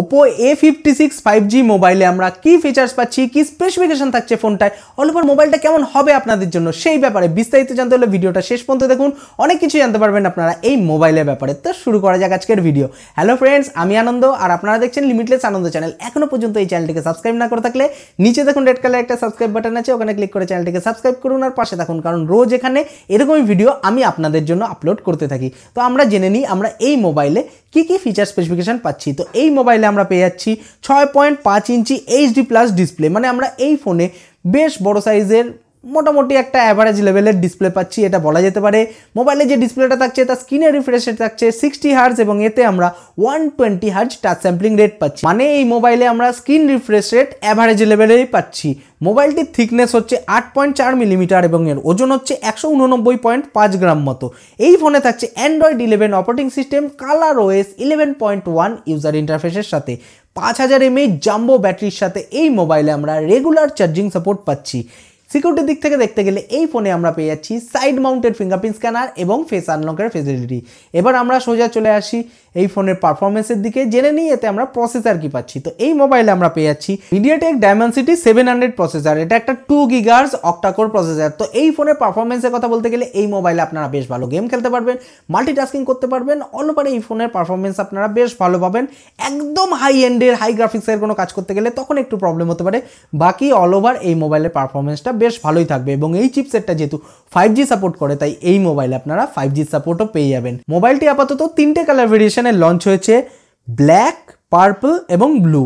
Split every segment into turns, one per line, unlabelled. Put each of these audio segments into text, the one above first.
Oppo A fifty six five G মোবাইলে আমরা কী features পাচ্ছি কী স্পেসিফিকেশন থাকছে ফোনটায় অল মোবাইলটা কেমন হবে আপনাদের জন্য সেই ব্যাপারে বিস্তারিত জানতে হলে ভিডিওটা শেষ পর্যন্ত দেখুন অনেক কিছু জানতে পারবেন আপনারা এই মোবাইলের ব্যাপারে তো শুরু করা যাক আজকের ভিডিও হ্যালো ফ্রেন্ডস আমি আনন্দ আর আপনারা দেখছেন লিমিটলেস আনন্দ চ্যানেল এখনও পর্যন্ত এই চ্যানেলটিকে সাবস্ক্রাইব না করে থাকলে নিচে দেখুন রেড কালার একটা সাবস্ক্রাইব বাটন আছে ওখানে ক্লিক করে চ্যানেলটিকে সাবস্ক্রাইব করুন আর পাশে থাকুন কারণ রোজ এখানে এরকমই ভিডিও আমি আপনাদের জন্য আপলোড করতে থাকি তো আমরা জেনে নিই আমরা এই মোবাইলে কী কী ফিচার স্পেসিফিকেশান পাচ্ছি তো এই মোবাইলে আমরা পেয়ে যাচ্ছি ছয় পয়েন্ট পাঁচ ইঞ্চি এইচডি প্লাস ডিসপ্লে মানে আমরা এই ফোনে বেশ বড় সাইজের মোটামুটি একটা অ্যাভারেজ লেভেলের ডিসপ্লে পাচ্ছি এটা বলা যেতে পারে মোবাইলে যে ডিসপ্লেটা থাকছে তার স্ক্রিনে রিফ্রেশ রেট থাকছে সিক্সটি হার্জ এবং এতে আমরা one twenty hertz touch sampling rate পাচ্ছি মানে এই মোবাইলে আমরা স্ক্রিন রিফ্রেশ রেট অ্যাভারেজ লেভেলেই পাচ্ছি মোবাইলটির থিকনেস হচ্ছে আট পয়েন্ট চার মিলিমিটার এবং এর ওজন হচ্ছে একশো উননব্বই পয়েন্ট পাঁচ গ্রাম মতো এই ফোনে থাকছে Android eleven operating system Color OS eleven point one user ইন্টারফেসের সাথে পাঁচ হাজার এমএ জাম্বো ব্যাটারির সাথে এই মোবাইলে আমরা রেগুলার চার্জিং সাপোর্ট পাচ্ছি সিকিউরিটির দিক থেকে দেখতে গেলে এই ফোনে আমরা পেয়ে যাচ্ছি সাইড মাউন্টেড ফিঙ্গারপ্রিন্ট স্ক্যানার এবং ফেস আনলকের ফেসিলিটি এবার আমরা সোজা চলে আসি এই ফোনের পারফরমেন্সের দিকে জেনে নিই এতে আমরা প্রসেসার কি পাচ্ছি তো এই মোবাইলে আমরা পেয়ে যাচ্ছি MediaTek Dimensity seven hundred processor এটা একটা টু গিগার্স অক্টাকোর প্রসেসার তো এই ফোনের পারফরমেন্সের কথা বলতে গেলে এই মোবাইলে আপনারা বেশ ভালো গেম খেলতে পারবেন মাল্টিটাস্কিং করতে পারবেন অল এই ফোনের পারফরমেন্স আপনারা বেশ ভালো পাবেন একদম হাই এন্ডের হাই গ্রাফিক্সের কোনো কাজ করতে গেলে তখন একটু প্রবলেম হতে পারে বাকি অল ওভার এই মোবাইলের পারফরমেন্সটা বেশ ভালোই থাকবে এবং এই চিপসেটটা যেহেতু ফাইভ জি সাপোর্ট করে তাই এই মোবাইল আপনারা ফাইভ জি সাপোর্টও পেয়ে যাবেন মোবাইলটি আপাতত তিনটে কালার ভেরিয়েশনের লঞ্চ হয়েছে ব্ল্যাক পার্পল এবং ব্লু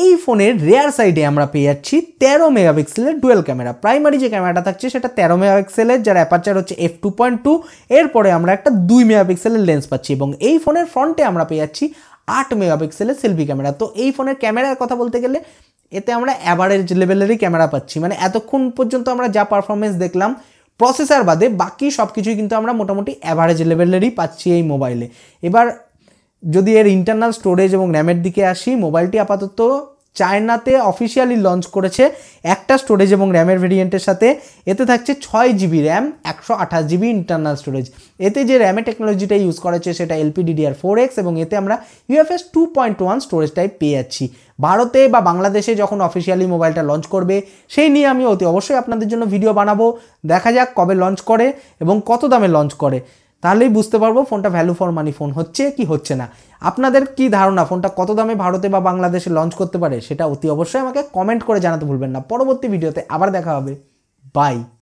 এই ফোনের রেয়ার সাইডে আমরা পেয়ে যাচ্ছি তেরো মেগাপিক্সেলের ডুয়েল ক্যামেরা প্রাইমারি যে ক্যামেরাটা থাকছে সেটা তেরো মেগাপিক্সেলের যার অ্যাপারচার হচ্ছে এফ টু পয়েন্ট টু এরপরে আমরা একটা দুই মেগাপিক্সেলের লেন্স পাচ্ছি এবং এই ফোনের ফ্রন্টে আমরা পেয়ে যাচ্ছি আট মেগাপিক্সেলের সেলফি ক্যামেরা তো এই ফোনের ক্যামেরার কথা বলতে গেলে এতে আমরা অ্যাভারেজ লেভেলেরই ক্যামেরা পাচ্ছি মানে এতক্ষণ পর্যন্ত আমরা যা পারফরমেন্স দেখলাম প্রসেসার বাদে বাকি সব কিছুই কিন্তু আমরা মোটামুটি অ্যাভারেজ লেভেলেরই পাচ্ছি এই মোবাইলে এবার যদি এর ইন্টারনাল স্টোরেজ এবং র্যামের দিকে আসি মোবাইলটি আপাতত চায়নাতে অফিসিয়ালি লঞ্চ করেছে একটা স্টোরেজ এবং র্যামের ভেরিয়েন্টের সাথে এতে থাকছে ছয় জিবি র্যাম একশো আঠাশ জিবি ইন্টারনাল স্টোরেজ এতে যে র্যামের টেকনোলজিটা ইউজ করেছে হয়েছে সেটা এলপিডিডিআর ফোর এক্স এবং এতে আমরা UFS two point one storage type পেয়ে যাচ্ছি ভারতে বা বাংলাদেশে যখন অফিসিয়ালি মোবাইলটা লঞ্চ করবে সেই নিয়ে আমি অতি অবশ্যই আপনাদের জন্য ভিডিও বানাবো দেখা যাক কবে লঞ্চ করে এবং কত দামে লঞ্চ করে তাহলেই বুঝতে পারবো ফোনটা ভ্যালু ফর মানি ফোন হচ্ছে কি হচ্ছে না আপনাদের কি ধারণা ফোনটা কত দামে ভারতে বা বাংলাদেশে লঞ্চ করতে পারে সেটা অতি অবশ্যই আমাকে কমেন্ট করে জানাতে ভুলবেন না পরবর্তী ভিডিওতে আবার দেখা হবে বাই